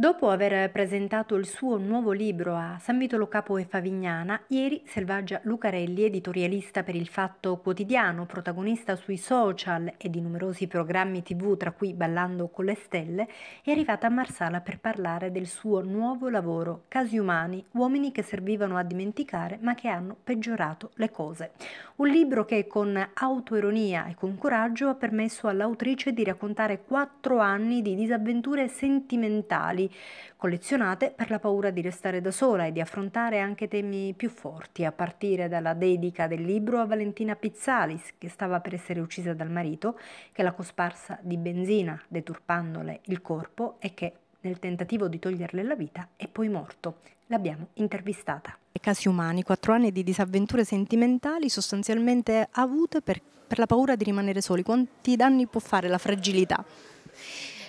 Dopo aver presentato il suo nuovo libro a San Vitolo Capo e Favignana, ieri Selvaggia Lucarelli, editorialista per il Fatto Quotidiano, protagonista sui social e di numerosi programmi tv, tra cui Ballando con le Stelle, è arrivata a Marsala per parlare del suo nuovo lavoro, Casi Umani, uomini che servivano a dimenticare ma che hanno peggiorato le cose. Un libro che con autoironia e con coraggio ha permesso all'autrice di raccontare quattro anni di disavventure sentimentali collezionate per la paura di restare da sola e di affrontare anche temi più forti, a partire dalla dedica del libro a Valentina Pizzalis, che stava per essere uccisa dal marito, che l'ha cosparsa di benzina, deturpandole il corpo e che nel tentativo di toglierle la vita, è poi morto. L'abbiamo intervistata. Casi umani, quattro anni di disavventure sentimentali sostanzialmente avute per, per la paura di rimanere soli. Quanti danni può fare la fragilità?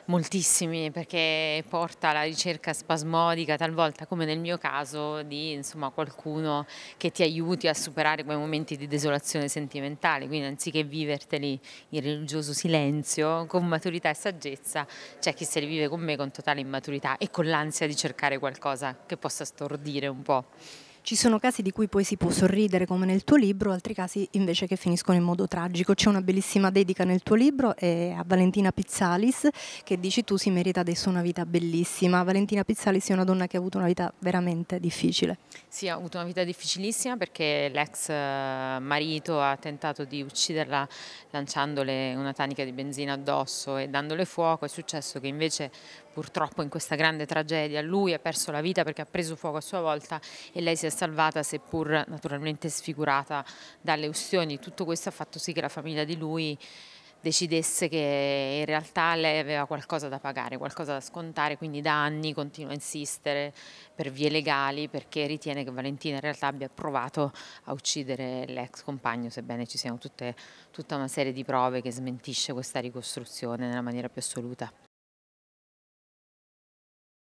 moltissimi perché porta alla ricerca spasmodica, talvolta come nel mio caso, di insomma, qualcuno che ti aiuti a superare quei momenti di desolazione sentimentale, quindi anziché viverteli in religioso silenzio, con maturità e saggezza, c'è chi se li vive con me con totale immaturità e con l'ansia di cercare qualcosa che possa stordire un po'. Ci sono casi di cui poi si può sorridere come nel tuo libro, altri casi invece che finiscono in modo tragico. C'è una bellissima dedica nel tuo libro è a Valentina Pizzalis che dici tu si merita adesso una vita bellissima. Valentina Pizzalis è una donna che ha avuto una vita veramente difficile. Sì, ha avuto una vita difficilissima perché l'ex eh, marito ha tentato di ucciderla lanciandole una tanica di benzina addosso e dandole fuoco. È successo che invece purtroppo in questa grande tragedia lui ha perso la vita perché ha preso fuoco a sua volta e lei si è salvata seppur naturalmente sfigurata dalle ustioni. Tutto questo ha fatto sì che la famiglia di lui decidesse che in realtà lei aveva qualcosa da pagare, qualcosa da scontare, quindi da anni continua a insistere per vie legali perché ritiene che Valentina in realtà abbia provato a uccidere l'ex compagno, sebbene ci siano tutte, tutta una serie di prove che smentisce questa ricostruzione nella maniera più assoluta.